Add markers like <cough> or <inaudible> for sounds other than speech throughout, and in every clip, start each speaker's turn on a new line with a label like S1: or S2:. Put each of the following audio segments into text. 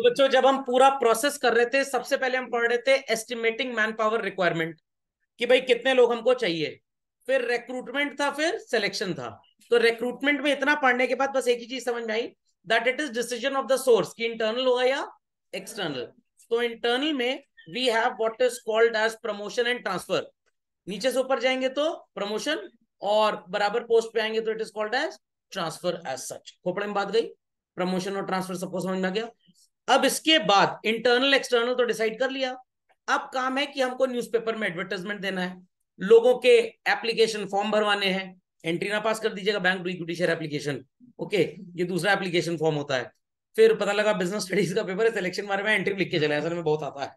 S1: तो बच्चों जब हम पूरा प्रोसेस कर रहे थे सबसे पहले हम पढ़ रहे थे एस्टिमेटिंग मैन पावर रिक्वायरमेंट कि भाई कितने लोग हमको चाहिए फिर रिक्रूटमेंट था फिर सिलेक्शन था तो रिक्रूटमेंट में इतना पढ़ने के बाद बस एक ही चीज समझ में आई that it is decision of the source कि इंटरनल होगा या एक्सटर्नल तो इंटरनल में we have what is called as promotion and transfer नीचे से ऊपर जाएंगे तो प्रमोशन और बराबर पोस्ट पे आएंगे तो it is called as transfer as such खोपड़े में बात गई प्रमोशन और ट्रांसफर सबको समझ में आ गया अब इसके बाद इंटरनल एक्सटर्नल तो डिसाइड कर लिया अब काम है कि हमको न्यूज़पेपर में एडवर्टाइजमेंट देना है लोगों के एप्लीकेशन फॉर्म भरवाने हैं एंट्री ना पास कर दीजिएगा bank to equity share application okay ये दूसरा एप्लीकेशन फॉर्म होता है फिर पता लगा बिजनेस स्टडीज का पेपर है सिलेक्शन बारे में एंट्री लिख के चले असल में बहुत आता है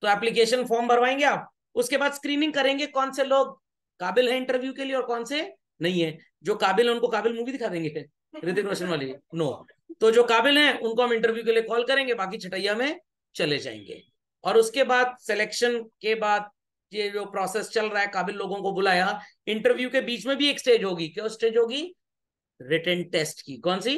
S1: तो एप्लीकेशन फॉर्म भरवाएंगे आप उसके बाद स्क्रीनिंग करेंगे कौन से लोग काबिल है इंटरव्यू के लिए और कौन से नहीं है जो काबिल है उनको काबिल मूवी दिखा देंगे <laughs> ऋतिक रोशन वाली नो तो जो काबिल हैं उनको हम इंटरव्यू के लिए कॉल करेंगे बाकी छटैया में चले जाएंगे और उसके बाद सिलेक्शन के बाद ये जो प्रोसेस चल रहा है काबिल लोगों को बुलाया इंटरव्यू के बीच में भी एक स्टेज होगी क्या स्टेज होगी रिटर्न टेस्ट की कौन सी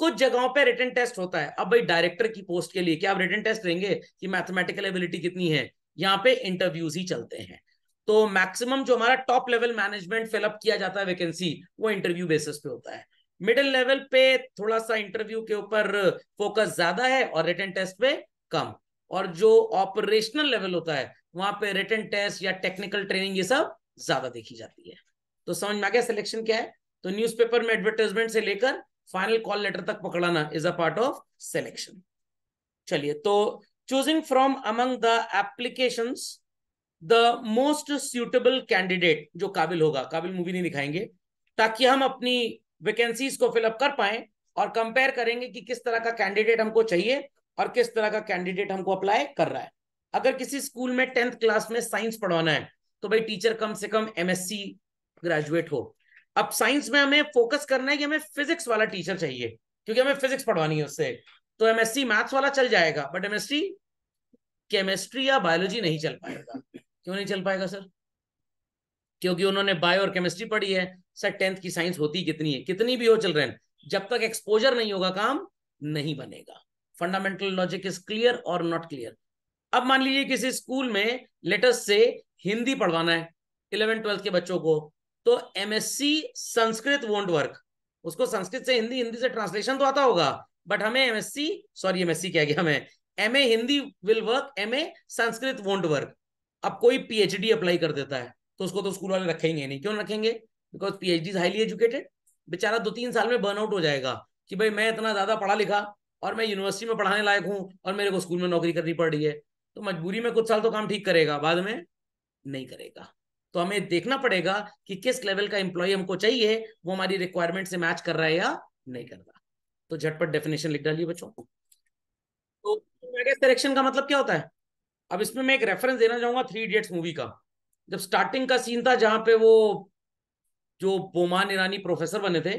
S1: कुछ जगहों पे रिटर्न टेस्ट होता है अब भाई डायरेक्टर की पोस्ट के लिए क्या आप रिटर्न टेस्ट देंगे कि मैथमेटिकल एबिलिटी कितनी है यहाँ पे इंटरव्यूज ही चलते हैं तो मैक्सिमम जो हमारा टॉप लेवल मैनेजमेंट फिलअप किया जाता है वैकेंसी वो इंटरव्यू बेसिस पे होता है मिडिल लेवल पे थोड़ा सा इंटरव्यू के ऊपर फोकस ज्यादा है और रिटर्न टेस्ट पे कम और जो ऑपरेशनल लेवल होता है वहां पे रिटर्न टेस्ट या टेक्निकल ट्रेनिंग ये सब ज्यादा देखी जाती है तो समझ में आ गया सिलेक्शन क्या है तो न्यूज़पेपर में एडवर्टाइजमेंट से लेकर फाइनल कॉल लेटर तक पकड़ाना is a part of selection चलिए तो choosing from among the application the most suitable candidate जो काबिल होगा काबिल मूवी नहीं दिखाएंगे ताकि हम अपनी वैकेंसीज को फिलअप कर पाए और कंपेयर करेंगे कि किस तरह का कैंडिडेट हमको चाहिए और किस तरह का कैंडिडेट हमको अप्लाई कर रहा है अगर किसी स्कूल में टेंथ क्लास में साइंस पढ़ाना है तो भाई टीचर कम से कम एमएससी ग्रेजुएट हो अब साइंस में हमें फोकस करना है कि हमें फिजिक्स वाला टीचर चाहिए क्योंकि हमें फिजिक्स पढ़वानी है उससे तो एमएससी मैथ्स वाला चल जाएगा बट एमएससी केमिस्ट्री या बायोलॉजी नहीं चल पाएगा क्यों नहीं चल पाएगा सर क्योंकि उन्होंने बायो और केमिस्ट्री पढ़ी है सर टेंथ की साइंस होती कितनी है कितनी भी हो चिल्ड्रेन जब तक एक्सपोजर नहीं होगा काम नहीं बनेगा फंडामेंटल लॉजिक इज क्लियर और नॉट क्लियर अब मान लीजिए किसी स्कूल में लेटेस्ट से हिंदी पढ़वाना है इलेवन ट्वेल्थ के बच्चों को तो एमएससी संस्कृत वोंट वर्क उसको संस्कृत से हिंदी हिंदी से ट्रांसलेशन तो आता होगा बट हमें एमएससी सॉरी एमएससी क्या गया हमें a Hindi will work a Sanskrit won't work अब कोई पीएचडी अप्लाई कर देता है तो उसको तो स्कूल वाले रखेंगे नहीं क्यों रखेंगे because P H D highly educated बेचारा दो तीन साल में बर्न आउट हो जाएगा कि भाई मैं इतना ज़्यादा पढ़ा लिखा और मैं यूनिवर्सिटी में पढ़ाने लायक हूँ और मेरे को स्कूल में नौकरी करनी पड़ रही है तो मजबूरी में कुछ साल तो काम ठीक करेगा बाद में नहीं करेगा तो हमें देखना पड़ेगा कि किस लेवल का एम्प्लॉय हमको चाहिए वो हमारी रिक्वायरमेंट से मैच कर रहा है या नहीं कर रहा तो झटपट डेफिनेशन लिख डालिए बच्चों तो सिलेक्शन का मतलब क्या होता है अब इसमें मैं एक रेफरेंस देना चाहूंगा थ्री इडियट्स मूवी का जब स्टार्टिंग का सीन था जहां पे वो जो बोमान ईरानी प्रोफेसर बने थे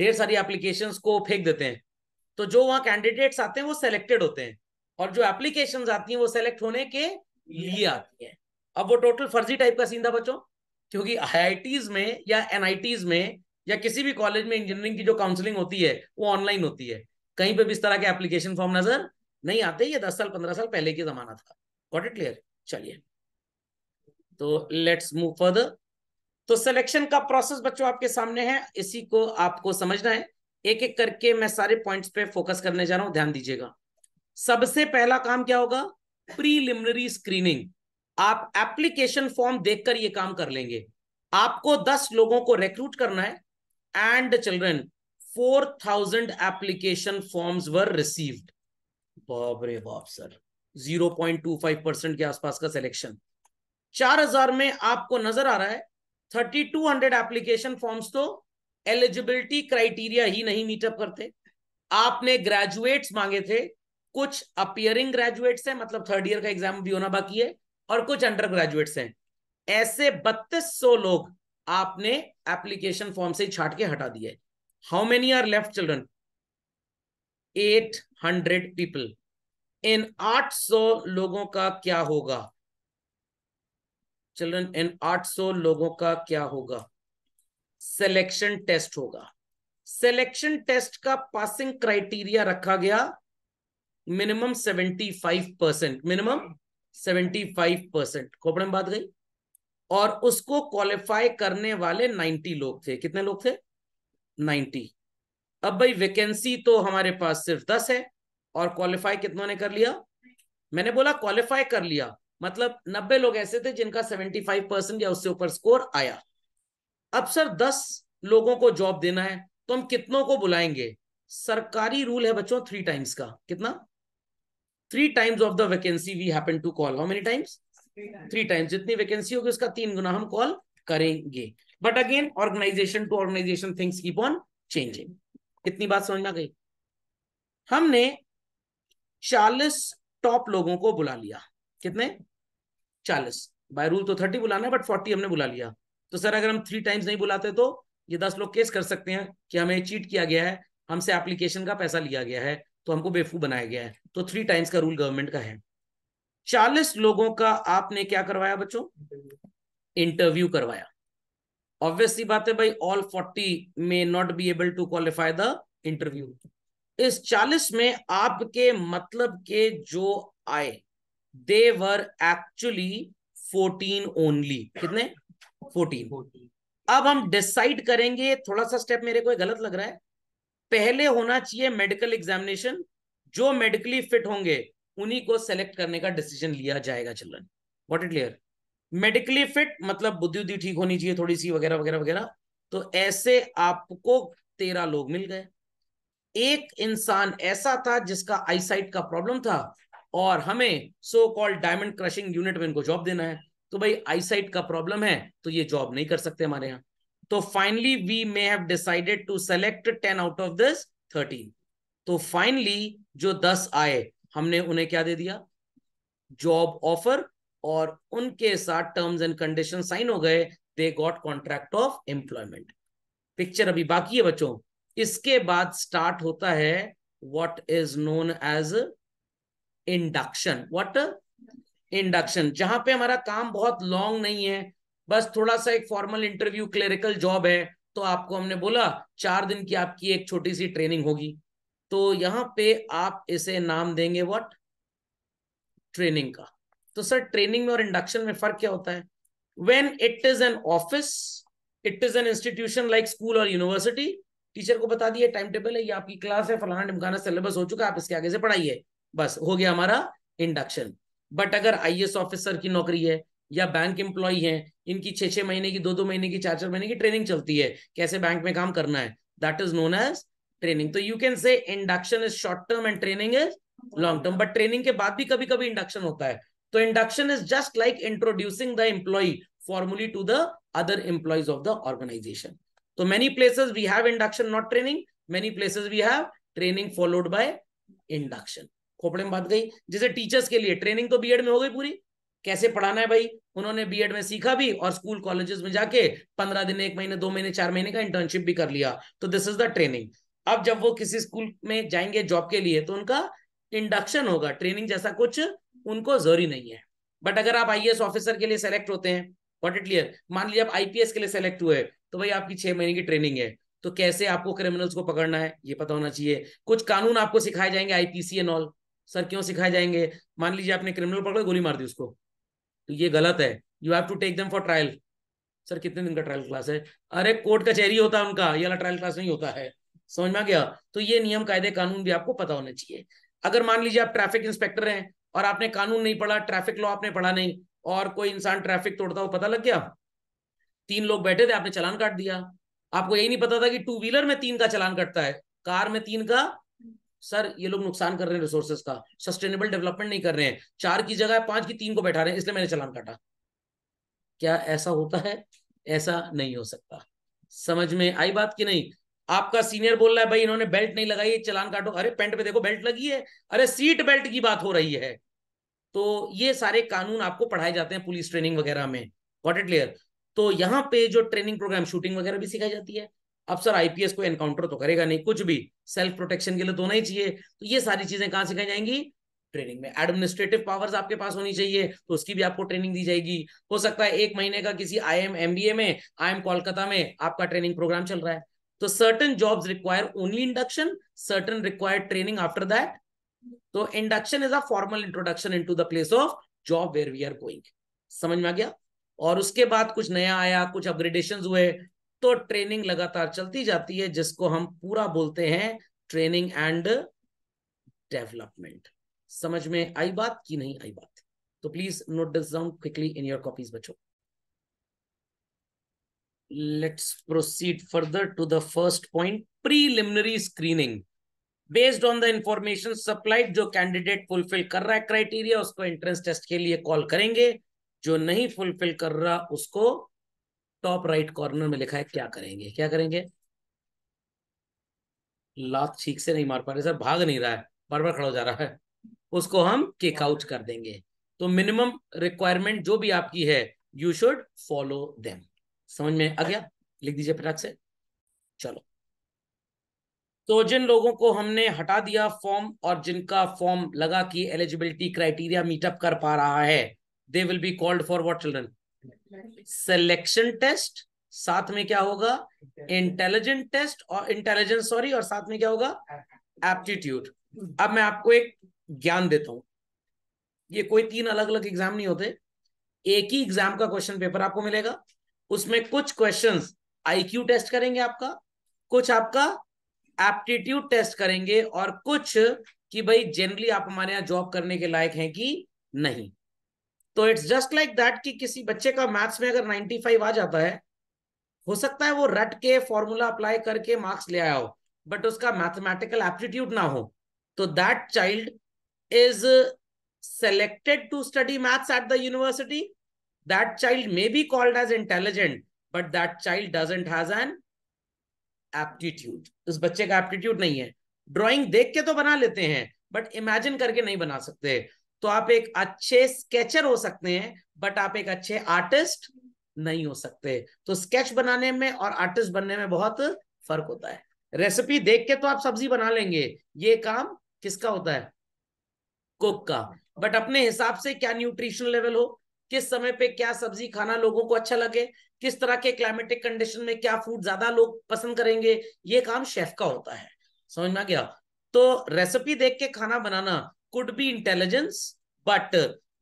S1: ढेर सारी एप्लीकेशन को फेंक देते हैं तो जो वहाँ कैंडिडेट्स आते हैं वो सेलेक्टेड होते हैं और जो एप्लीकेशन आती हैं वो सेलेक्ट होने के लिए आती है अब वो टोटल फर्जी टाइप का सीन था बच्चों क्योंकि आई में या एन में या किसी भी कॉलेज में इंजीनियरिंग की जो काउंसलिंग होती है वो ऑनलाइन होती है कहीं पे भी इस तरह के एप्लीकेशन फॉर्म नजर नहीं आते ये दस साल पंद्रह साल पहले के जमाना था गॉट इट क्लियर चलिए तो लेट्स मूव फर्दर तो सिलेक्शन का प्रोसेस बच्चों आपके सामने है इसी को आपको समझना है एक एक करके मैं सारे पॉइंट्स पे फोकस करने जा रहा हूं ध्यान दीजिएगा सबसे पहला काम क्या होगा प्रीलिमिनरी स्क्रीनिंग आप एप्लीकेशन फॉर्म देखकर ये काम कर लेंगे आपको दस लोगों को रिक्रूट करना है and children four thousand application forms were received बाप रे बाप sir zero point two five percent के आसपास का सिलेक्शन चार हजार में आपको नजर आ रहा है thirty two hundred application forms तो एलिजिबिलिटी क्राइटेरिया ही नहीं मीटअप करते आपने ग्रेजुएट्स मांगे थे कुछ अपियरिंग ग्रेजुएट्स हैं मतलब थर्ड ईयर का एग्जाम भी होना बाकी है और कुछ अंडर ग्रेजुएट्स हैं ऐसे बत्तीस सौ लोग आपने एप्लीकेशन फॉर्म से छाट के हटा दिए how many are left children eight hundred people in आठ सौ लोगों का क्या होगा चिल्ड्रन इन 800 लोगों का क्या होगा सिलेक्शन टेस्ट होगा सिलेक्शन टेस्ट का पासिंग क्राइटेरिया रखा गया मिनिमम 75 परसेंट मिनिमम 75 परसेंट खोपड़े में बात गई और उसको क्वालिफाई करने वाले 90 लोग थे कितने लोग थे 90 अब भाई वैकेंसी तो हमारे पास सिर्फ 10 है और क्वालिफाई कितनों ने कर लिया मैंने बोला क्वालिफाई कर लिया मतलब नब्बे लोग ऐसे थे जिनका सेवेंटी फाइव परसेंट या उससे ऊपर स्कोर आया अब सर दस लोगों को जॉब देना है तो हम कितनों को बुलाएंगे सरकारी रूल है बच्चों थ्री टाइम्स का कितना three times of the vacancy we happen to call how many times three times जितनी वैकेंसी होगी उसका तीन गुना हम कॉल करेंगे but again organization to organization things keep on changing कितनी बात समझ में गई हमने चालीस टॉप लोगों को बुला लिया कितने चालीस बाय रूल तो थर्टी बुलाना है बट फोर्टी हमने बुला लिया तो सर अगर हम थ्री टाइम्स नहीं बुलाते तो ये दस लोग केस कर सकते हैं कि हमें चीट किया गया है हमसे एप्लीकेशन का पैसा लिया गया है तो हमको बेफू बनाया गया है तो थ्री टाइम्स का रूल गवर्नमेंट का है चालीस लोगों का आपने क्या करवाया बच्चों इंटरव्यू करवाया ऑब्वियसली बात है भाई ऑल फोर्टी में not be able to qualify the interview इस चालीस में आपके मतलब के जो आए they were actually fourteen only कितने फोर्टीन अब हम डिसाइड करेंगे थोड़ा सा स्टेप मेरे को गलत लग रहा है पहले होना चाहिए मेडिकल एग्जामिनेशन जो मेडिकली फिट होंगे उन्हीं को सेलेक्ट करने का डिसीजन लिया जाएगा children what it clear medically fit मतलब बुद्धि बुद्धि ठीक होनी चाहिए थोड़ी सी वगैरह वगैरह वगैरह तो ऐसे आपको तेरह लोग मिल गए एक इंसान ऐसा था जिसका आईसाइट का प्रॉब्लम था और हमें so called diamond crushing unit में इनको जॉब देना है तो भाई आईसाइट का प्रॉब्लम है तो ये जॉब नहीं कर सकते हमारे यहाँ तो finally we may have decided to select ten out of this thirteen तो फाइनली जो दस आए हमने उन्हें क्या दे दिया जॉब ऑफर और उनके साथ टर्म्स एंड कंडीशन साइन हो गए they got contract of employment picture अभी बाकी है बच्चों इसके बाद स्टार्ट होता है what is known as induction what induction जहां पे हमारा काम बहुत लॉन्ग नहीं है बस थोड़ा सा एक फॉर्मल इंटरव्यू क्लेरिकल जॉब है तो आपको हमने बोला चार दिन की आपकी एक छोटी सी ट्रेनिंग होगी तो यहाँ पे आप इसे नाम देंगे व्हाट ट्रेनिंग का तो सर ट्रेनिंग में और इंडक्शन में फर्क क्या होता है when it is an office it is an institution like school और यूनिवर्सिटी टीचर को बता दिए टाइम टेबल है ये आपकी क्लास है फलाना डिमकाना सिलेबस हो चुका है आप इसके आगे से पढ़ाइए बस हो गया हमारा इंडक्शन बट अगर आईएएस ऑफिसर की नौकरी है या बैंक एम्प्लॉय है इनकी छह छह महीने की दो दो महीने की चार चार महीने की ट्रेनिंग चलती है कैसे बैंक में काम करना है that is known as training तो you can say induction is short term and training is long term but training के बाद भी कभी कभी इंडक्शन होता है तो induction is just like introducing the employee formally to the other employees of the organization तो many places we have induction not training many places we have training followed by induction खोपड़े में बात गई जैसे teachers के लिए training तो BEd में हो गई पूरी कैसे पढ़ाना है भाई उन्होंने बीएड में सीखा भी और स्कूल कॉलेजेस में जाके पंद्रह दिन एक महीने दो महीने चार महीने का इंटर्नशिप भी कर लिया तो दिस इज द ट्रेनिंग अब जब वो किसी स्कूल में जाएंगे जॉब के लिए तो उनका इंडक्शन होगा ट्रेनिंग जैसा कुछ उनको जरूरी नहीं है बट अगर आप आईएएस ऑफिसर के लिए सेलेक्ट होते हैं वॉट इट क्लियर मान लीजिए आप आईपीएस के लिए सेलेक्ट हुए तो भाई आपकी छह महीने की ट्रेनिंग है तो कैसे आपको क्रिमिनल्स को पकड़ना है ये पता होना चाहिए कुछ कानून आपको सिखाए जाएंगे आईपीसी एंड ऑल सर क्यों सिखाए जाएंगे मान लीजिए आपने क्रिमिनल पकड़ा गोली मार दी उसको तो ये गलत है you have to take them for trial sir कितने दिन का ट्रायल क्लास है अरे कोर्ट कचहरी होता है उनका ये ट्रायल क्लास नहीं होता है समझ में आ गया तो ये नियम कायदे कानून भी आपको पता होना चाहिए अगर मान लीजिए आप ट्रैफिक इंस्पेक्टर हैं और आपने कानून नहीं पढ़ा ट्रैफिक लॉ आपने पढ़ा नहीं और कोई इंसान ट्रैफिक तोड़ता हो पता लग गया तीन लोग बैठे थे आपने चलान काट दिया आपको यही नहीं पता था कि टू व्हीलर में तीन का चलान कटता है कार में तीन का सर ये लोग नुकसान कर रहे हैं रिसोर्सेज का सस्टेनेबल डेवलपमेंट नहीं कर रहे हैं चार की जगह पांच की तीन को बैठा रहे हैं इसलिए मैंने चलान काटा क्या ऐसा होता है ऐसा नहीं हो सकता समझ में आई बात की नहीं आपका सीनियर बोल रहा है भाई इन्होंने बेल्ट नहीं लगाई चलान काटो अरे पेंट पे देखो बेल्ट लगी है अरे सीट बेल्ट की बात हो रही है तो ये सारे कानून आपको पढ़ाए जाते हैं पुलिस ट्रेनिंग वगैरह में वॉटर इट क्लियर तो यहाँ पे जो ट्रेनिंग प्रोग्राम शूटिंग वगैरह भी सिखाई जाती है अब सर आईपीएस को एनकाउंटर तो करेगा नहीं कुछ भी सेल्फ प्रोटेक्शन के लिए तो होना ही चाहिए तो ये सारी चीजें कहां सिखाई जाएंगी ट्रेनिंग में एडमिनिस्ट्रेटिव पावर्स आपके पास होनी चाहिए तो उसकी भी आपको ट्रेनिंग दी जाएगी हो सकता है एक महीने का किसी I M M B A में आई एम कोलकाता में आपका ट्रेनिंग प्रोग्राम चल रहा है तो certain jobs require only induction certain require training after that तो induction is a formal introduction in the place of job where we are going समझ में आ गया और उसके बाद कुछ नया आया कुछ अपग्रेडेशन हुए तो ट्रेनिंग लगातार चलती जाती है जिसको हम पूरा बोलते हैं ट्रेनिंग एंड डेवलपमेंट समझ में आई बात की नहीं आई बात तो please note this down quickly in your copies बच्चों let's proceed further to the first point preliminary screening based on the information supplied जो कैंडिडेट फुलफिल कर रहा है क्राइटेरिया उसको एंट्रेंस टेस्ट के लिए कॉल करेंगे जो नहीं फुलफिल कर रहा उसको टॉप राइट कॉर्नर में लिखा है क्या करेंगे क्या करेंगे लात ठीक से नहीं मार पा रहे सर भाग नहीं रहा है बार बार खड़ा जा रहा है उसको हम केक आउट कर देंगे तो मिनिमम रिक्वायरमेंट जो भी आपकी है यू शुड फॉलो देम समझ में आ गया लिख दीजिए फटाक से चलो तो जिन लोगों को हमने हटा दिया फॉर्म और जिनका फॉर्म लगा कि एलिजिबिलिटी क्राइटेरिया मीटअप कर पा रहा है they will be called for what children selection test साथ में क्या होगा इंटेलिजेंट टेस्ट और इंटेलिजेंस सॉरी और साथ में क्या होगा एप्टीट्यूड अब मैं आपको एक ज्ञान देता हूं ये कोई तीन अलग अलग एग्जाम नहीं होते एक ही एग्जाम का क्वेश्चन पेपर आपको मिलेगा उसमें कुछ क्वेश्चन आईक्यू टेस्ट करेंगे आपका कुछ आपका एप्टीट्यूड टेस्ट करेंगे और कुछ कि भाई जनरली आप हमारे यहाँ जॉब करने के लायक हैं कि नहीं तो इट्स जस्ट लाइक दैट कि किसी बच्चे का मैथ्स में अगर 95 आ जाता है हो सकता है वो रट के फॉर्मूला अप्लाई करके मार्क्स ले आया हो बट उसका मैथमेटिकल एप्टीट्यूड ना हो तो that child is selected to study maths at the university that child may be called as intelligent but that child doesn't has an aptitude उस बच्चे का एप्टीट्यूड नहीं है ड्रॉइंग देख के तो बना लेते हैं बट इमेजिन करके नहीं बना सकते तो आप एक अच्छे स्केचर हो सकते हैं बट आप एक अच्छे आर्टिस्ट नहीं हो सकते तो स्केच बनाने में और आर्टिस्ट बनने में बहुत फर्क होता है रेसिपी देख के तो आप सब्जी बना लेंगे ये काम किसका होता है कुक का बट अपने हिसाब से क्या न्यूट्रिशन लेवल हो किस समय पे क्या सब्जी खाना लोगों को अच्छा लगे किस तरह के क्लाइमेटिक कंडीशन में क्या फूड ज्यादा लोग पसंद करेंगे ये काम शेफ का होता है समझ में आ गया तो रेसिपी देख के खाना बनाना कुड बी इंटेलिजेंस बट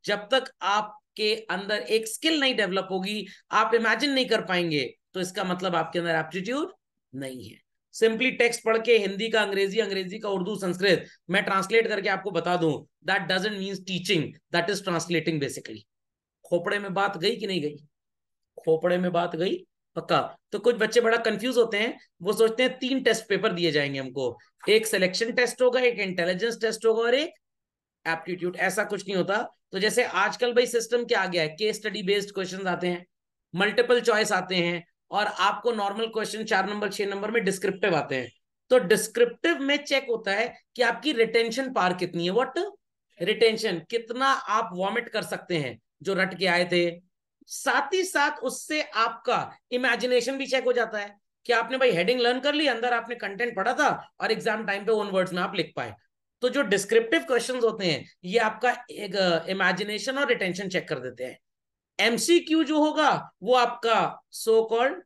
S1: जब तक आपके अंदर एक स्किल नहीं डेवलप होगी आप इमेजिन नहीं कर पाएंगे तो इसका मतलब आपके अंदर एप्टीट्यूड नहीं है सिंपली टेक्स्ट पढ़ के हिंदी का अंग्रेजी अंग्रेजी का उर्दू संस्कृत मैं ट्रांसलेट करके आपको बता दूं that doesn't mean teaching that is translating basically खोपड़े में बात गई कि नहीं गई खोपड़े में बात गई पक्का तो कुछ बच्चे बड़ा कंफ्यूज होते हैं वो सोचते हैं तीन टेस्ट पेपर दिए जाएंगे हमको एक सिलेक्शन टेस्ट होगा एक इंटेलिजेंस टेस्ट होगा और एक एप्टीट्यूड ऐसा कुछ नहीं होता तो जैसे आजकल भाई सिस्टम क्या आ गया है केस स्टडी बेस्ड क्वेश्चन आते हैं मल्टीपल चॉइस आते हैं और आपको नॉर्मल क्वेश्चन चार नंबर छह नंबर में डिस्क्रिप्टिव आते हैं तो डिस्क्रिप्टिव में चेक होता है कि आपकी रिटेंशन पार कितनी है वट रिटेंशन कितना आप वॉमिट कर सकते हैं जो रट के आए थे साथ ही साथ उससे आपका इमेजिनेशन भी चेक हो जाता है कि आपने भाई हेडिंग लर्न कर ली अंदर आपने कंटेंट पढ़ा था और एग्जाम टाइम पे ओन वर्ड्स में आप लिख पाए तो जो डिस्क्रिप्टिव क्वेश्चन होते हैं ये आपका एक इमेजिनेशन uh, और रिटेंशन चेक कर देते हैं एमसीक्यू जो होगा वो आपका so called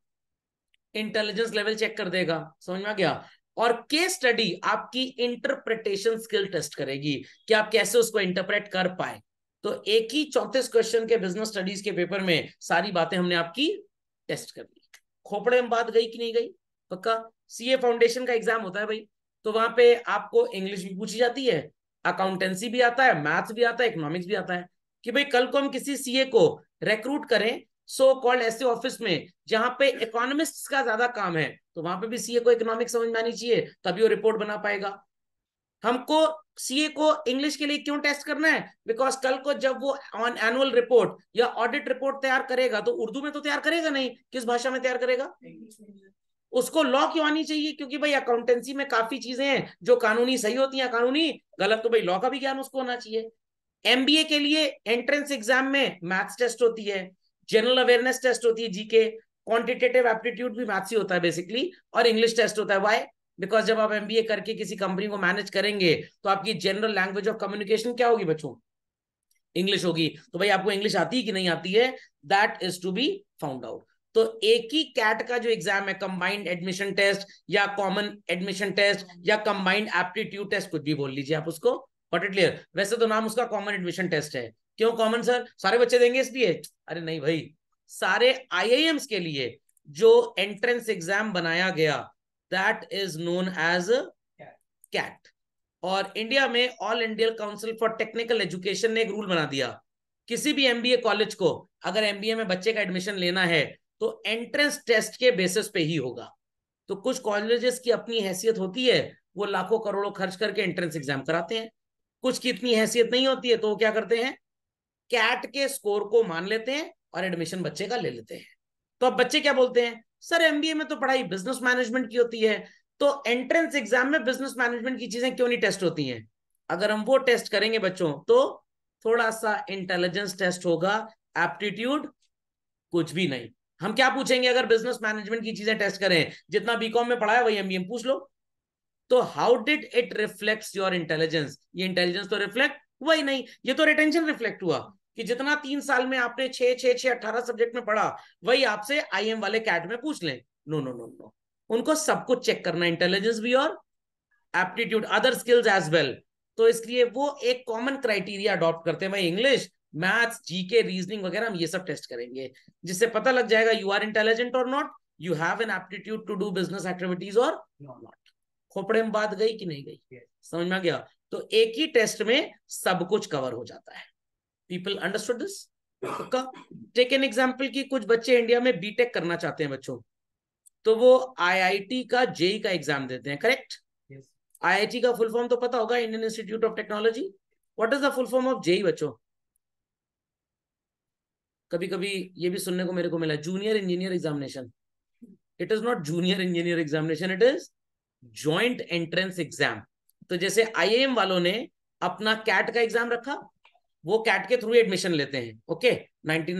S1: intelligence level check कर देगा समझ में आ गया और केस स्टडी आपकी इंटरप्रिटेशन स्किल टेस्ट करेगी कि आप कैसे उसको इंटरप्रेट कर पाए तो एक ही चौंतीस क्वेश्चन के बिजनेस स्टडीज के पेपर में सारी बातें हमने आपकी टेस्ट कर ली खोपड़े में बात गई कि नहीं गई पक्का सीए फाउंडेशन का एग्जाम होता है भाई तो वहां पे आपको इंग्लिश भी पूछी जाती है अकाउंटेंसी भी आता है मैथ्स भी आता है इकोनॉमिक्स भी आता है कि भाई कल को हम किसी सीए को रिक्रूट करें सो कॉल्ड ऐसे ऑफिस में जहां पे इकोनॉमिस्ट का ज्यादा काम है तो वहां पे भी सीए को इकोनॉमिक्स समझ में आनी चाहिए तभी वो रिपोर्ट बना पाएगा हमको सीए को इंग्लिश के लिए क्यों टेस्ट करना है बिकॉज कल को जब वो ऑन एनुअल रिपोर्ट या ऑडिट रिपोर्ट तैयार करेगा तो उर्दू में तो तैयार करेगा नहीं किस भाषा में तैयार करेगा उसको लॉ क्यों आनी चाहिए क्योंकि भाई अकाउंटेंसी में काफी चीजें हैं जो कानूनी सही होती हैं कानूनी गलत तो भाई लॉ का भी ज्ञान उसको होना चाहिए एमबीए के लिए एंट्रेंस एग्जाम में मैथ्स टेस्ट होती है जनरल अवेयरनेस टेस्ट होती है जीके क्वांटिटेटिव एप्टीट्यूड भी मैथ्स ही होता है बेसिकली और इंग्लिश टेस्ट होता है वाई बिकॉज जब आप एमबीए करके किसी कंपनी को मैनेज करेंगे तो आपकी जनरल लैंग्वेज ऑफ कम्युनिकेशन क्या होगी बच्चों इंग्लिश होगी तो भाई आपको इंग्लिश आती है कि नहीं आती है that is to be found out तो एक ही कैट का जो एग्जाम है कंबाइंड एडमिशन टेस्ट या कॉमन एडमिशन टेस्ट या कंबाइंड एप्टीट्यूड टेस्ट कुछ भी बोल लीजिए आप उसको वॉट इट क्लियर वैसे तो नाम उसका कॉमन एडमिशन टेस्ट है क्यों कॉमन सर सारे बच्चे देंगे इसलिए अरे नहीं भाई सारे आई के लिए जो एंट्रेंस एग्जाम बनाया गया that is known as CAT और इंडिया में all Indian council for technical education ने एक रूल बना दिया किसी भी एमबीए कॉलेज को अगर एमबीए में बच्चे का एडमिशन लेना है तो एंट्रेंस टेस्ट के बेसिस पे ही होगा तो कुछ कॉलेजेस की अपनी हैसियत होती है वो लाखों करोड़ों खर्च करके एंट्रेंस एग्जाम कराते हैं कुछ की इतनी हैसियत नहीं होती है तो वो क्या करते हैं कैट के स्कोर को मान लेते हैं और एडमिशन बच्चे का ले लेते हैं तो अब बच्चे क्या बोलते हैं सर एमबीए में तो पढ़ाई बिजनेस मैनेजमेंट की होती है तो एंट्रेंस एग्जाम में बिजनेस मैनेजमेंट की चीजें क्यों नहीं टेस्ट होती हैं अगर हम वो टेस्ट करेंगे बच्चों तो थोड़ा सा इंटेलिजेंस टेस्ट होगा एप्टीट्यूड कुछ भी नहीं हम क्या पूछेंगे अगर बिजनेस मैनेजमेंट की चीजें टेस्ट करें जितना बीकॉम में पढ़ाया वही एमबीएम पूछ लो तो how did it reflect your intelligence ये इंटेलिजेंस तो रिफ्लेक्ट हुआ ही नहीं ये तो रिटेंशन रिफ्लेक्ट हुआ कि जितना तीन साल में आपने छह छह छह अठारह सब्जेक्ट में पढ़ा वही आपसे आईएम वाले कैट में पूछ लें नो नो नो नो उनको सब कुछ चेक करना इंटेलिजेंस भी और aptitude other skills as well तो इसलिए वो एक कॉमन क्राइटेरिया अडॉप्ट करते हैं भाई इंग्लिश मैथ्स जीके रीजनिंग वगैरह हम ये सब टेस्ट करेंगे जिससे पता लग जाएगा यू आर इंटेलिजेंट और not you have an aptitude to do business activities और नॉट खोपड़े में बात गई कि नहीं गई समझ में आ गया तो एक ही टेस्ट में सब कुछ कवर हो जाता है people understood this take an example की कुछ बच्चे इंडिया में बीटेक करना चाहते हैं बच्चों तो वो आईआईटी का जेई e e का एग्जाम देते हैं करेक्ट yes. आईआईटी का फुल फॉर्म तो पता होगा Indian Institute of Technology what is the full form of JE बच्चों कभी कभी ये भी सुनने को मेरे को मिला junior engineer examination it is not junior engineer examination it is joint entrance exam तो जैसे आईएएम वालों ने अपना कैट का एग्जाम रखा वो कैट के थ्रू एडमिशन लेते हैं ओके नाइनटी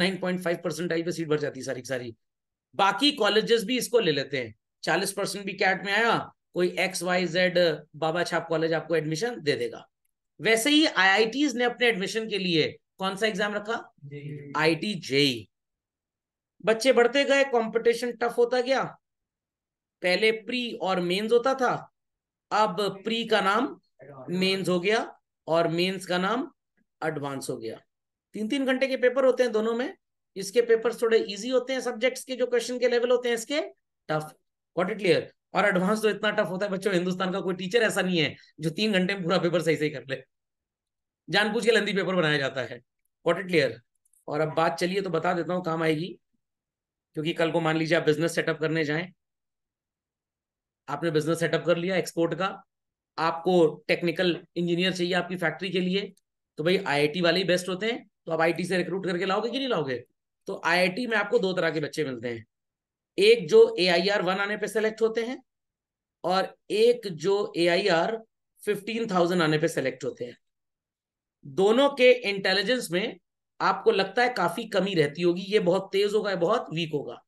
S1: परसेंटाइज पे सीट भर जाती है सारी सारी बाकी कॉलेजेस भी इसको ले लेते हैं चालीस परसेंट भी कैट में आया कोई एक्स वाई जेड बाबा छाप कॉलेज आपको एडमिशन दे देगा वैसे ही आईआईटीज ने अपने एडमिशन के लिए कौन सा एग्जाम रखा आई टी जेई बच्चे बढ़ते गए कंपटीशन टफ होता गया पहले प्री और मेंस होता था अब प्री का नाम मेंस हो गया और मेंस का नाम एडवांस हो गया तीन तीन घंटे के पेपर होते हैं दोनों में इसके पेपर थोड़े इजी होते हैं सब्जेक्ट्स के जो क्वेश्चन के लेवल होते हैं इसके टफ वॉट इट क्लियर और एडवांस तो इतना टफ होता है बच्चों हिंदुस्तान का कोई टीचर ऐसा नहीं है जो तीन घंटे में पूरा पेपर सही सही कर ले जानबूझ के लंदी पेपर बनाया जाता है वॉट इट क्लियर और अब बात चलिए तो बता देता हूँ काम आएगी क्योंकि कल को मान लीजिए आप बिजनेस सेटअप करने जाएं आपने बिजनेस सेटअप कर लिया एक्सपोर्ट का आपको टेक्निकल इंजीनियर चाहिए आपकी फैक्ट्री के लिए तो भाई आईआईटी वाले ही बेस्ट होते हैं तो आप आईटी से रिक्रूट करके लाओगे कि नहीं लाओगे तो आईआईटी में आपको दो तरह के बच्चे मिलते हैं एक जो ए आई आर वन आने पे सेलेक्ट होते हैं और एक जो A I R fifteen thousand आने पे सेलेक्ट होते हैं दोनों के इंटेलिजेंस में आपको लगता है काफी कमी रहती होगी ये बहुत तेज होगा या बहुत वीक होगा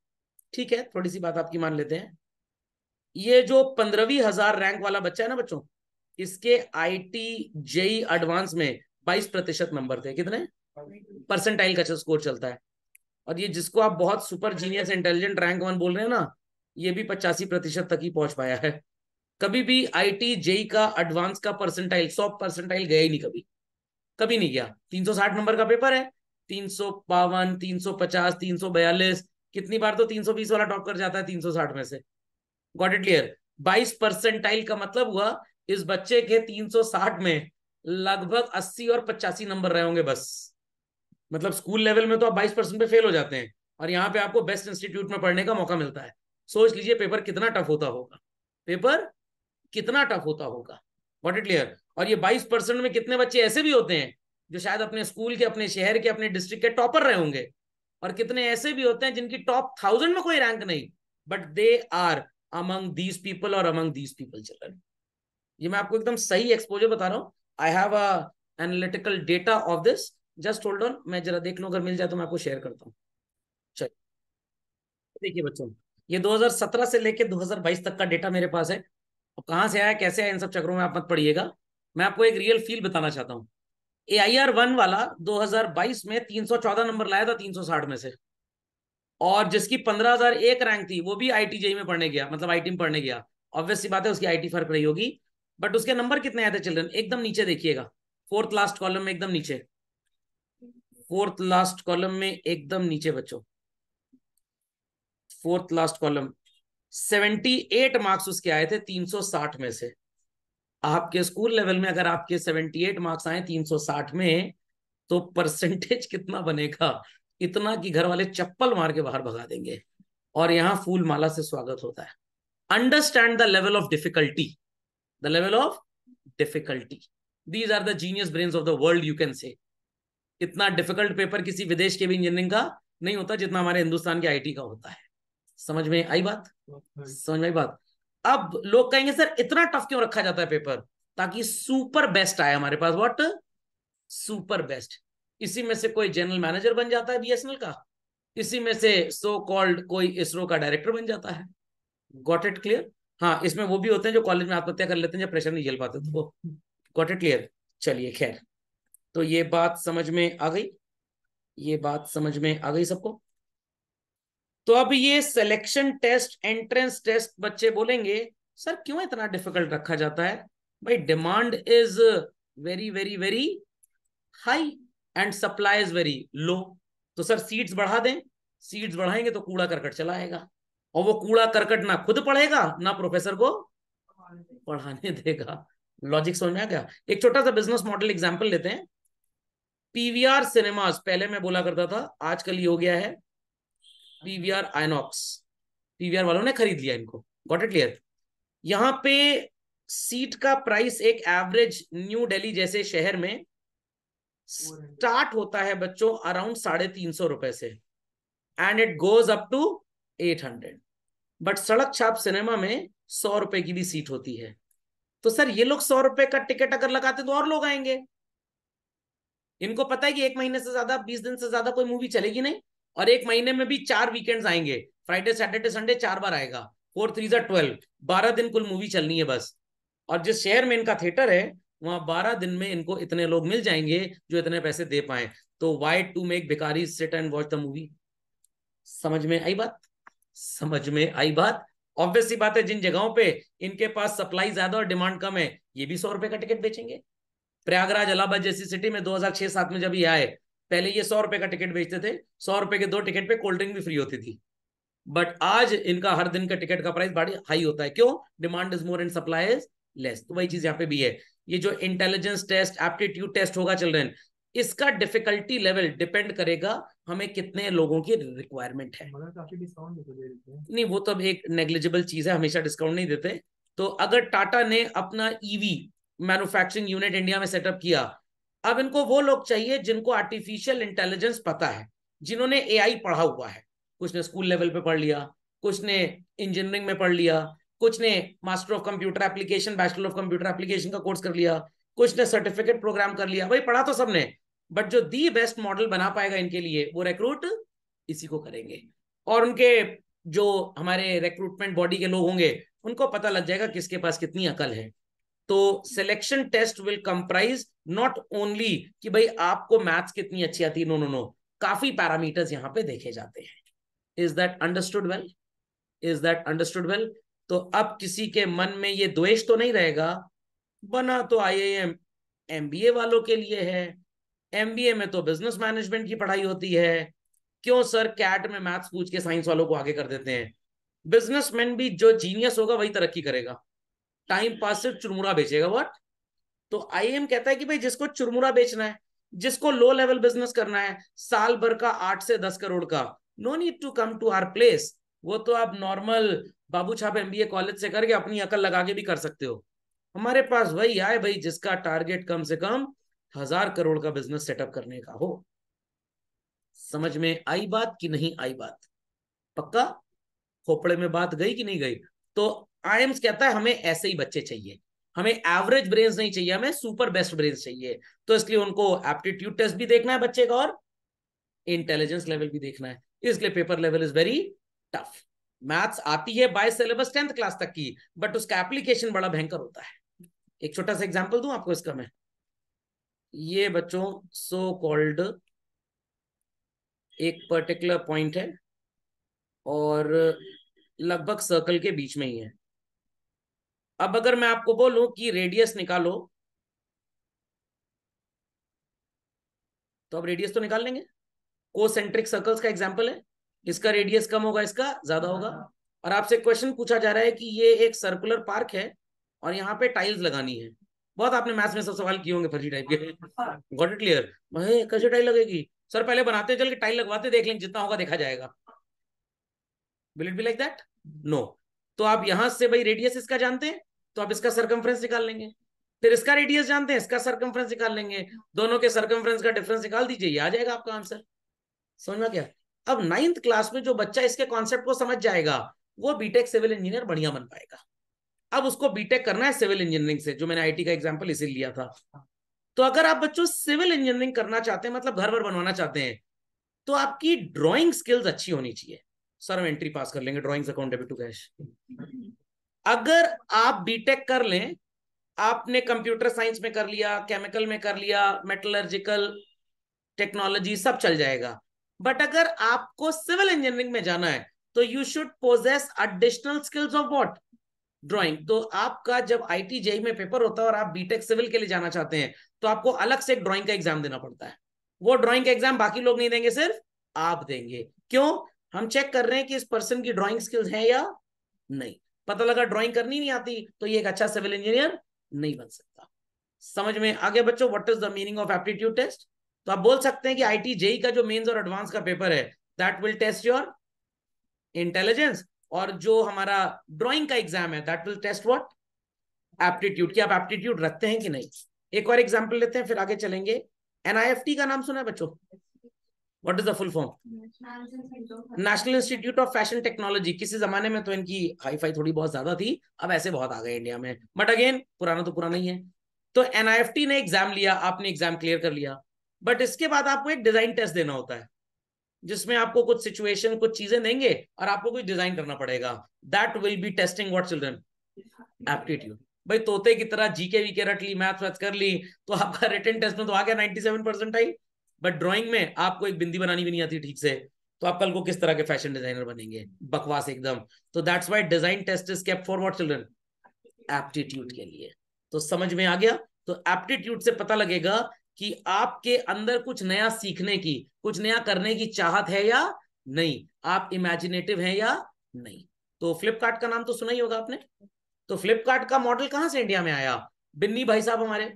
S1: ठीक है थोड़ी सी बात आपकी मान लेते हैं ये जो पंद्रहवीं हजार रैंक वाला बच्चा है ना बच्चों इसके आईटी जेई एडवांस में 22 प्रतिशत नंबर थे कितने परसेंटाइल का स्कोर चलता है और ये जिसको आप बहुत super genius intelligent rank one बोल रहे हैं ना ये भी पचासी प्रतिशत तक ही पहुंच पाया है कभी भी टी जेई e का एडवांस का परसेंटाइल सौ परसेंटाइल गया ही नहीं कभी कभी नहीं गया 360 नंबर का पेपर है तीन सौ बावन तीन सौ पचास तीन सौ बयालीस कितनी बार तो तीन सौ बीस वाला टॉप कर जाता है तीन सौ साठ में से गॉट इट क्लियर बाईस परसेंटाइल का मतलब हुआ इस बच्चे के तीन सौ साठ में लगभग अस्सी और पचासी नंबर रहे होंगे बस मतलब स्कूल लेवल में तो आप बाईस परसेंट पे फेल हो जाते हैं और यहाँ पे आपको बेस्ट इंस्टीट्यूट में पढ़ने का मौका मिलता है सोच लीजिए पेपर कितना टफ होता होगा पेपर कितना टफ होता होगा गॉट इट क्लियर और ये बाईस परसेंट में कितने बच्चे ऐसे भी होते हैं जो शायद अपने स्कूल के अपने शहर के अपने डिस्ट्रिक्ट के टॉपर रहे होंगे और कितने ऐसे भी होते हैं जिनकी टॉप थाउजेंड में कोई रैंक नहीं but they are among these people और अमंग दीज पीपल चिल्ड्रन ये मैं आपको एकदम सही एक्सपोजर बता रहा हूँ I have a analytical data of this just hold on मैं जरा देख लूँ अगर मिल जाए तो मैं आपको शेयर करता हूँ चलिए देखिए बच्चों ये 2017 से लेके 2022 तक का डेटा मेरे पास है और कहां से आया कैसे आया इन सब चक्रों में आप मत पढ़िएगा मैं आपको एक रियल फील बताना चाहता हूँ ए आई आर वन वाला 2022 में 314 नंबर लाया था 360 में से और जिसकी 15001 रैंक थी वो भी आई टी में पढ़ने गया मतलब आई में पढ़ने गया ऑब्वियसली बात है उसकी आई फर्क रही होगी बट उसके नंबर कितने आए थे चिल्ड्रन एकदम नीचे देखिएगा फोर्थ लास्ट कॉलम में एकदम नीचे फोर्थ लास्ट कॉलम में एकदम नीचे बच्चों fourth last column seventy eight marks उसके आए थे तीन सौ साठ में से आपके स्कूल लेवल में अगर आपके सेवेंटी एट मार्क्स आए तीन सौ साठ में तो परसेंटेज कितना बनेगा इतना कि घर वाले चप्पल मार के बाहर भगा देंगे और यहां फूल माला से स्वागत होता है understand the level of difficulty the level of difficulty these are the genius brain of the world you can say इतना डिफिकल्ट पेपर किसी विदेश के भी इंजीनियरिंग का नहीं होता जितना हमारे हिंदुस्तान के आईटी का होता है समझ में आई बात समझ में आई बात अब लोग कहेंगे सर इतना टफ क्यों रखा जाता है पेपर ताकि सुपर बेस्ट आए हमारे पास व्हाट सुपर बेस्ट इसी में से कोई जनरल मैनेजर बन जाता है बीएसएनएल का इसी में से सो कॉल्ड कोई इसरो का डायरेक्टर बन जाता है गॉट इट क्लियर हाँ इसमें वो भी होते हैं जो कॉलेज में आत्महत्या कर लेते हैं जब प्रेशर नहीं झेल पाते तो वो गॉट इट क्लियर चलिए खैर तो ये बात समझ में आ गई ये बात समझ में आ गई सबको तो अब ये सिलेक्शन टेस्ट एंट्रेंस टेस्ट बच्चे बोलेंगे सर क्यों इतना डिफिकल्ट रखा जाता है भाई demand is very very very high and supply is very low तो सर सीट्स बढ़ा दें सीट्स बढ़ाएंगे तो कूड़ा करकट चला आएगा और वो कूड़ा करकट ना खुद पढ़ेगा ना प्रोफेसर को पढ़ाने देगा लॉजिक समझ में आ गया एक छोटा सा बिजनेस मॉडल एग्जाम्पल लेते हैं पीवीआर सिनेमाज पहले मैं बोला करता था आजकल ये हो गया है पीवीआर आइनॉक्स पीवीआर वालों ने खरीद लिया इनको गॉट इट क्लियर यहाँ पे सीट का प्राइस एक एवरेज न्यू दिल्ली जैसे शहर में स्टार्ट होता है बच्चों अराउंड साढ़े तीन सौ रुपए से and it goes up to eight hundred but सड़क छाप सिनेमा में सौ रुपए की भी सीट होती है तो सर ये लोग सौ रुपए का टिकट अगर लगाते तो और लोग आएंगे इनको पता है कि एक महीने से ज्यादा बीस दिन से ज्यादा कोई मूवी चलेगी नहीं और एक महीने में भी चार वीकेंड आएंगे फ्राइडे सैटरडे संडे चार बार आएगा फोर थ्री जो ट्वेल्व बारह दिन कुल मूवी चलनी है बस और जिस शहर में इनका थिएटर है वहां बारह दिन में इनको इतने लोग मिल जाएंगे जो इतने पैसे दे पाए तो वाई टू मेक भिकारी sit and watch the movie समझ में आई बात समझ में आई बात ऑब्वियसली बात है जिन जगहों पे इनके पास सप्लाई ज्यादा और डिमांड कम है ये भी सौ रुपए का टिकट बेचेंगे प्रयागराज इलाहाबाद जैसी सिटी में 2006-7 में जब ये आए पहले ये सौ रुपए का टिकट बेचते थे सौ रुपए के दो टिकट पे कोल्ड ड्रिंक भी फ्री होती थी बट आज इनका हर दिन का टिकट का प्राइस बड़ी हाई होता है क्यों demand is more and supply is less तो वही चीज यहाँ पे भी है ये जो इंटेलिजेंस टेस्ट एप्टीट्यूड टेस्ट होगा चिल्ड्रेन इसका डिफिकल्टी लेवल डिपेंड करेगा हमें कितने लोगों की रिक्वायरमेंट है नहीं वो तो अब एक नेग्लिजिबल चीज है हमेशा डिस्काउंट नहीं देते तो अगर टाटा ने अपना ईवी मैन्युफैक्चरिंग यूनिट इंडिया में सेटअप किया अब इनको वो लोग चाहिए जिनको आर्टिफिशियल इंटेलिजेंस पता है जिन्होंने एआई पढ़ा हुआ है कुछ ने स्कूल लेवल पे पढ़ लिया कुछ ने इंजीनियरिंग में पढ़ लिया कुछ ने master of computer application bachelor of computer application का कोर्स कर लिया कुछ ने सर्टिफिकेट प्रोग्राम कर लिया भाई पढ़ा तो सबने बट जो दी बेस्ट मॉडल बना पाएगा इनके लिए वो रिक्रूट इसी को करेंगे और उनके जो हमारे रिक्रूटमेंट बॉडी के लोग होंगे उनको पता लग जाएगा किसके पास कितनी अकल है तो selection test will comprise not only कि भाई आपको मैथ्स कितनी अच्छी आती है नो नो नो काफी पैरामीटर्स यहाँ पे देखे जाते हैं is that understood well is that understood well तो अब किसी के मन में ये द्वेष तो नहीं रहेगा बना तो I I M M B A वालों के लिए है एम बी ए में तो बिजनेस मैनेजमेंट की पढ़ाई होती है क्यों सर कैट में मैथ्स पूछ के साइंस वालों को आगे कर देते हैं बिजनेसमैन भी जो जीनियस होगा वही तरक्की करेगा टाइम पास सिर्फ चुरमुरा बेचेगा वट तो आईएम कहता है कि भाई जिसको चुरमुरा बेचना है जिसको लो लेवल बिजनेस करना है साल भर का आठ से दस करोड़ का no need to come to our place वो तो आप नॉर्मल बाबू छाप एमबीए कॉलेज से करके अपनी अकल लगा के भी कर सकते हो हमारे पास वही आए भाई जिसका टारगेट कम से कम हजार करोड़ का बिजनेस सेटअप करने का हो समझ में आई बात कि नहीं आई बात पक्का खोपड़े में बात गई कि नहीं गई तो आईएम्स कहता है हमें ऐसे ही बच्चे चाहिए हमें एवरेज ब्रेन्स नहीं चाहिए हमें सुपर बेस्ट ब्रेन्स चाहिए तो इसलिए उनको एप्टीट्यूड टेस्ट भी देखना है बच्चे का और इंटेलिजेंस लेवल भी देखना है इसलिए paper level is very tough maths आती है बाय सिलेबस टेंथ क्लास तक की बट उसका एप्लीकेशन बड़ा भयंकर होता है एक छोटा सा एग्जाम्पल दू आपको इसका मैं ये बच्चों सो so कॉल्ड एक पर्टिकुलर पॉइंट है और लगभग सर्कल के बीच में ही है अब अगर मैं आपको बोलूं कि रेडियस निकालो तो अब रेडियस तो निकाल लेंगे कोसेंट्रिक सर्कल्स का एग्जाम्पल है इसका रेडियस कम होगा इसका ज्यादा होगा हाँ। और आपसे क्वेश्चन पूछा जा रहा है कि ये एक सर्कुलर पार्क है और यहाँ पे टाइल्स लगानी है बहुत आपने मैथ्स में सब सवाल किए होंगे फर्जी टाइप के गॉट इट क्लियर कैसे टाइल लगेगी सर पहले बनाते चल के टाइल लगवाते देख लेंगे जितना होगा देखा जाएगा will it be like that no तो आप यहां से भाई रेडियस इसका जानते हैं तो आप इसका सरकमफ्रेंस निकाल लेंगे फिर इसका रेडियस जानते हैं इसका सरकमफ्रेंस निकाल लेंगे दोनों के सरकमफ्रेंस का डिफरेंस निकाल दीजिए आ जाएगा आपका आंसर समझना क्या अब नाइन्थ क्लास में जो बच्चा इसके कॉन्सेप्ट को समझ जाएगा वो बीटेक सिविल इंजीनियर बढ़िया बन पाएगा अब उसको बीटेक करना है सिविल इंजीनियरिंग से जो मैंने आईटी का एग्जाम्पल इसी लिया था तो अगर आप बच्चों सिविल इंजीनियरिंग करना चाहते हैं मतलब घर भर बनवाना चाहते हैं तो आपकी ड्रॉइंग स्किल्स अच्छी होनी चाहिए सर हम एंट्री पास कर लेंगे drawings account debit to cash अगर आप बीटेक कर लें आपने कंप्यूटर साइंस में कर लिया केमिकल में कर लिया मेटलर्जिकल टेक्नोलॉजी सब चल जाएगा बट अगर आपको सिविल इंजीनियरिंग में जाना है तो you should possess additional skills of what drawing तो आपका जब आई टी जेई में पेपर होता है और आप बीटेक सिविल के लिए जाना चाहते हैं तो आपको अलग से एक ड्रॉइंग का एग्जाम देना पड़ता है वो ड्रॉइंग का एग्जाम बाकी लोग नहीं देंगे सिर्फ आप देंगे क्यों हम चेक कर रहे हैं कि इस पर्सन की ड्रॉइंग स्किल्स हैं या नहीं पता लगा ड्रॉइंग करनी नहीं आती तो ये एक अच्छा सिविल इंजीनियर नहीं बन सकता समझ में आगे बच्चों what is the meaning of aptitude test तो आप बोल सकते हैं कि आईटी जेई e का जो मेन्स और एडवांस का पेपर है that will test your intelligence और जो हमारा ड्रॉइंग का एग्जाम है that will test what aptitude कि आप एप्टीट्यूड रखते हैं कि नहीं एक और एग्जाम्पल लेते हैं फिर आगे चलेंगे एनआईएफटी का नाम सुना है बच्चों what is the full form national institute of fashion technology किसी जमाने में तो इनकी हाईफाई थोड़ी बहुत ज्यादा थी अब ऐसे बहुत आ गए इंडिया में बट अगेन पुराना तो पुराना ही है तो एनआईएफटी ने एग्जाम लिया आपने एग्जाम क्लियर कर लिया बट इसके बाद आपको एक डिजाइन टेस्ट देना होता है जिसमें आपको कुछ सिचुएशन कुछ चीजें देंगे और आपको कुछ डिजाइन करना पड़ेगा that will be testing what children aptitude भाई तोते की तरह जीके वीके रट ली मैथ्स वैथ कर ली तो आपका रिटर्न टेस्ट में तो आ गया नाइनटी सेवन परसेंट आई बट ड्रॉइंग में आपको एक बिंदी बनानी भी नहीं आती ठीक से तो आप कल को किस तरह के फैशन डिजाइनर बनेंगे बकवास एकदम तो that's why design test is cap for what children aptitude के लिए तो समझ में आ गया तो एप्टीट्यूड से पता लगेगा कि आपके अंदर कुछ नया सीखने की कुछ नया करने की चाहत है या नहीं आप इमेजिनेटिव हैं या नहीं तो फ्लिपकार्ट का नाम तो सुना ही होगा आपने तो फ्लिपकार्ट का मॉडल कहां से इंडिया में आया बिन्नी भाई साहब हमारे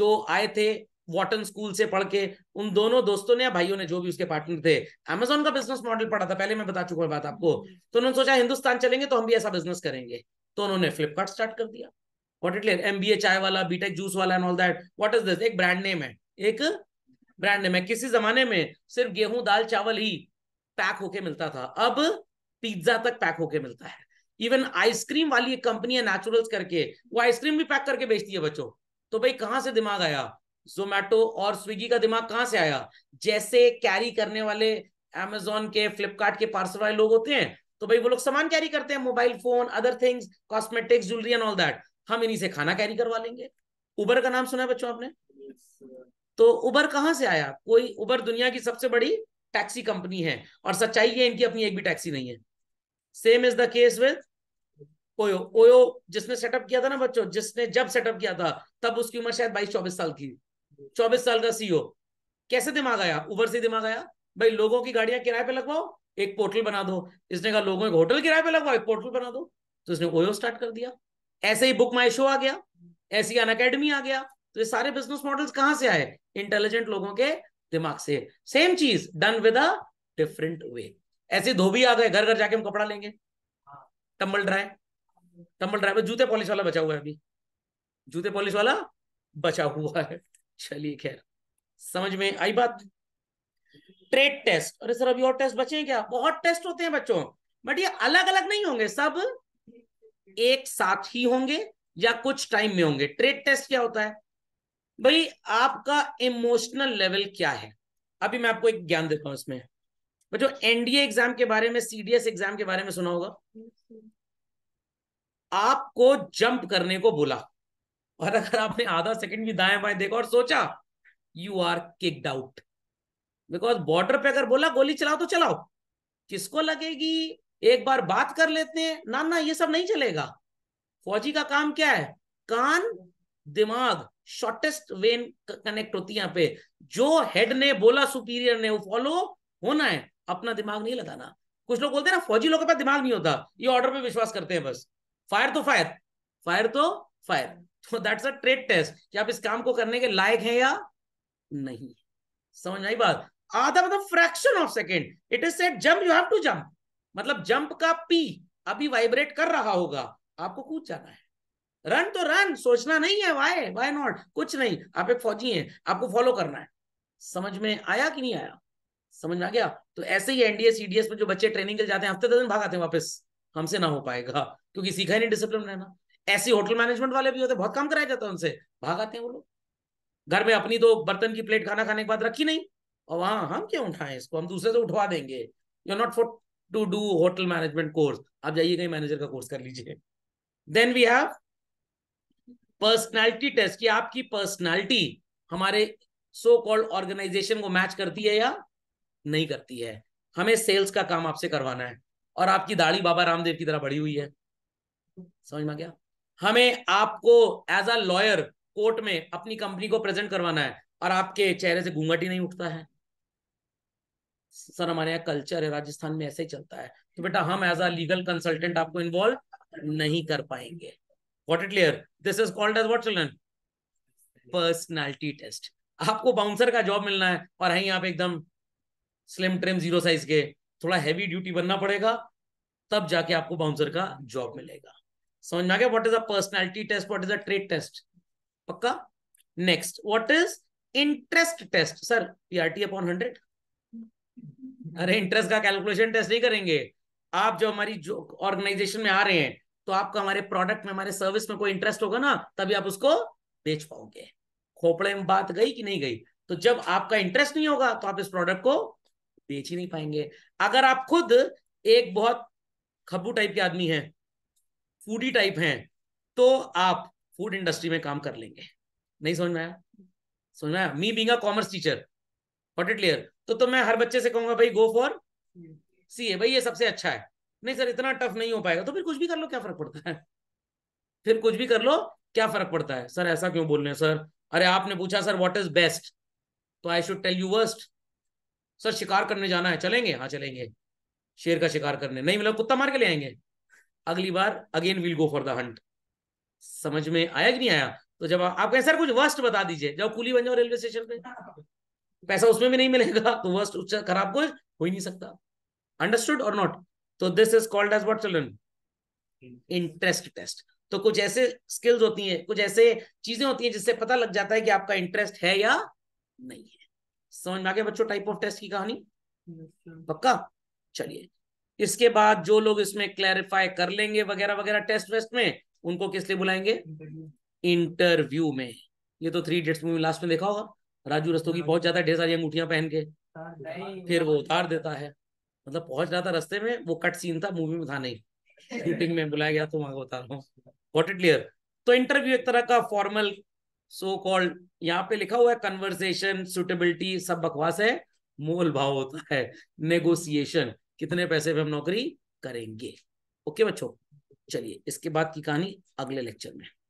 S1: जो आए थे वॉटन स्कूल से पढ़ के उन दोनों दोस्तों ने या भाइयों ने जो भी उसके पार्टनर थे अमेजोन का बिजनेस मॉडल पढ़ा था पहले मैं बता चुका हूँ बात आपको तो उन्होंने सोचा हिंदुस्तान चलेंगे तो हम भी ऐसा बिजनेस करेंगे तो उन्होंने फ्लिपकार्ट स्टार्ट कर दिया वॉट इट लेर ए चाय वाला बीटेक जूस वाला and all that what is this एक ब्रांड नेम है एक ब्रांड नेम है किसी जमाने में सिर्फ गेहूं दाल चावल ही पैक होके मिलता था अब पिज्जा तक पैक होके मिलता है इवन आइसक्रीम वाली एक कंपनी है नेचुरल्स करके वो आइसक्रीम भी पैक करके बेचती है बच्चों तो भाई कहां से दिमाग आया जोमेटो और स्विगी का दिमाग कहाँ से आया जैसे कैरी करने वाले एमेजोन के फ्लिपकार्ट के पार्सल वाले लोग होते हैं तो भाई वो लोग सामान कैरी करते हैं mobile phone other things cosmetics jewellery and all that हम इन्हीं से खाना कैरी करवा लेंगे उबर का नाम सुना है बच्चों आपने yes, तो उबर कहाँ से आया कोई उबर दुनिया की सबसे बड़ी टैक्सी कंपनी है और सच्चाई है इनकी अपनी एक भी टैक्सी नहीं है same is the case with OYO OYO जिसने सेटअप किया था ना बच्चों जिसने जब सेटअप किया था तब उसकी उम्र शायद बाईस चौबीस साल की चौबीस साल का सीईओ e कैसे दिमाग आया उबर से दिमाग आया भाई लोगों की गाड़ियां किराए पे लगवाओ एक पोर्टल बना दो इसने कहा लोगों एक होटल किराए पे लगवाओ एक पोर्टल बना दो तो इसने ओयो स्टार्ट कर दिया ऐसे ही बुक माई शो आ गया ऐसी अन अकेडमी आ गया तो ये सारे बिजनेस मॉडल्स कहां से आए इंटेलिजेंट लोगों के दिमाग से सेम चीज done with a different way ऐसे धोबी आ गए घर घर जाके हम कपड़ा लेंगे टम्बल ड्राई टम्बल ड्राई में जूते पॉलिश वाला बचा हुआ है अभी जूते पॉलिश वाला बचा हुआ है चलिए खैर समझ में आई बात ट्रेड टेस्ट अरे सर अभी और टेस्ट बचे हैं क्या बहुत टेस्ट होते हैं बच्चों बट ये अलग अलग नहीं होंगे सब एक साथ ही होंगे या कुछ टाइम में होंगे ट्रेड टेस्ट क्या होता है भाई आपका इमोशनल लेवल क्या है अभी मैं आपको एक ज्ञान देता हूं इसमें बच्चों एनडीए एग्जाम के बारे में सीडीएस एग्जाम के बारे में सुना होगा आपको जंप करने को बोला और अगर आपने आधा सेकंड भी दाएं बाएं देखा और सोचा you are kicked out because border पे अगर बोला गोली चलाओ तो चलाओ किसको लगेगी एक बार बात कर लेते हैं ना ना ये सब नहीं चलेगा फौजी का काम क्या है कान दिमाग शॉर्टेस्ट वेन कनेक्ट होती है यहाँ पे जो हेड ने बोला सुपीरियर ने वो फॉलो होना है अपना दिमाग नहीं लगाना कुछ लोग बोलते हैं ना फौजी लोगों के पास दिमाग नहीं होता ये ऑर्डर पे विश्वास करते हैं बस फायर तो फायर फायर तो फायर तो दैट्स अ ट्रेड टेस्ट कि आप इस काम को करने के लायक हैं या नहीं समझ आई बात आधा मतलब fraction of second it is set jump you have to jump मतलब जंप का पी अभी वाइब्रेट कर रहा होगा आपको कूद जाना है रन तो रन सोचना नहीं है वाई वाई नॉट कुछ नहीं आप एक फौजी हैं आपको फॉलो करना है समझ में आया कि नहीं आया समझ में आ गया तो ऐसे ही एनडीए सीडीएस में जो बच्चे ट्रेनिंग के जाते हैं हफ्ते दस दिन भाग आते हैं वापस हमसे ना हो पाएगा क्योंकि सीखा ही नहीं डिसिप्लिन रहना ऐसे होटल मैनेजमेंट वाले भी होते बहुत कम कराया जाता है उनसे भाग आते हैं वो लोग घर में अपनी तो बर्तन की प्लेट खाना खाने के बाद रखी नहीं और वहां हम क्यों उठाएं इसको हम दूसरे से उठवा देंगे you not for to do hotel management course आप जाइए कहीं मैनेजर का कोर्स कर लीजिए then we have personality test कि आपकी पर्सनैलिटी हमारे सो कॉल्ड ऑर्गेनाइजेशन को मैच करती है या नहीं करती है हमें सेल्स का काम आपसे करवाना है और आपकी दाढ़ी बाबा रामदेव की तरह बड़ी हुई है समझ में आ गया हमें आपको एज अ लॉयर कोर्ट में अपनी कंपनी को प्रेजेंट करवाना है और आपके चेहरे से घूंघट ही नहीं उठता है सर हमारे यहाँ कल्चर है राजस्थान में ऐसे ही चलता है तो बेटा हम एज अ लीगल कंसल्टेंट आपको इन्वॉल्व नहीं कर पाएंगे what it clear this is called as what children personality test आपको बाउंसर का जॉब मिलना है और है आप एकदम स्लिम ट्रिम जीरो साइज के थोड़ा हैवी ड्यूटी बनना पड़ेगा तब जाके आपको बाउंसर का जॉब मिलेगा समझ में आ गया what is a personality test what is a trade test पक्का next what is interest test sir PRT upon hundred अरे इंटरेस्ट का कैलकुलेशन टेस्ट नहीं करेंगे आप जो हमारी जो ऑर्गेनाइजेशन में आ रहे हैं तो आपका हमारे प्रोडक्ट में हमारे सर्विस में कोई इंटरेस्ट होगा ना तभी आप उसको बेच पाओगे खोपड़े में बात गई कि नहीं गई तो जब आपका इंटरेस्ट नहीं होगा तो आप इस प्रोडक्ट को बेच ही नहीं पाएंगे अगर आप खुद एक बहुत खब्बू टाइप के आदमी हैं फूडी टाइप हैं तो आप फूड इंडस्ट्री में काम कर लेंगे नहीं समझ में आया समझ में आया me being commerce teacher what it clear तो तो मैं हर बच्चे से कहूंगा भाई गो फॉर सी ए भाई ये सबसे अच्छा है नहीं सर इतना टफ नहीं हो पाएगा तो फिर कुछ भी कर लो क्या फर्क पड़ता है फिर कुछ भी कर लो क्या फर्क पड़ता है सर ऐसा क्यों बोल रहे हैं सर अरे आपने पूछा सर व्हाट इज बेस्ट तो I should tell you worst sir शिकार करने जाना है चलेंगे हाँ चलेंगे शेर का शिकार करने नहीं मतलब कुत्ता मार के ले आएंगे अगली बार again will go for the hunt समझ में आया कि नहीं आया तो जब आप कैसे सर कुछ वर्स्ट बता दीजिए जब कुली बन जाओ रेलवे स्टेशन पे पैसा उसमें भी नहीं मिलेगा तो वर्स्ट उससे खराब कुछ हो ही नहीं सकता अंडरस्टूड और नॉट तो this is called as what children interest test तो कुछ ऐसे स्किल्स होती हैं कुछ ऐसे चीजें होती हैं जिससे पता लग जाता है कि आपका इंटरेस्ट है या नहीं है समझ में आ गया बच्चों टाइप ऑफ टेस्ट की कहानी पक्का चलिए इसके बाद जो लोग इसमें क्लैरिफाई कर लेंगे वगैरह वगैरह टेस्ट वेस्ट में उनको किस लिए बुलाएंगे इंटरव्यू में ये तो थ्री डेट्स मूवी लास्ट में देखा होगा राजू रस्तों की हाँ। बहुत ज्यादा ढेर सारी अंगूठियां पहन के हाँ, हाँ, फिर वो उतार देता है मतलब पहुंच रहा था रस्ते में वो कट सीन था मूवी में था नहीं शूटिंग <laughs> में बुलाया गया तो वहां बता रहा हूँ वॉट इट क्लियर तो इंटरव्यू एक तरह का फॉर्मल सो कॉल्ड यहाँ पे लिखा हुआ है कन्वर्सेशन सुटेबिलिटी सब बकवास है मोल भाव होता है नेगोसिएशन कितने पैसे पे हम नौकरी करेंगे ओके बच्चों चलिए इसके बाद की कहानी अगले लेक्चर में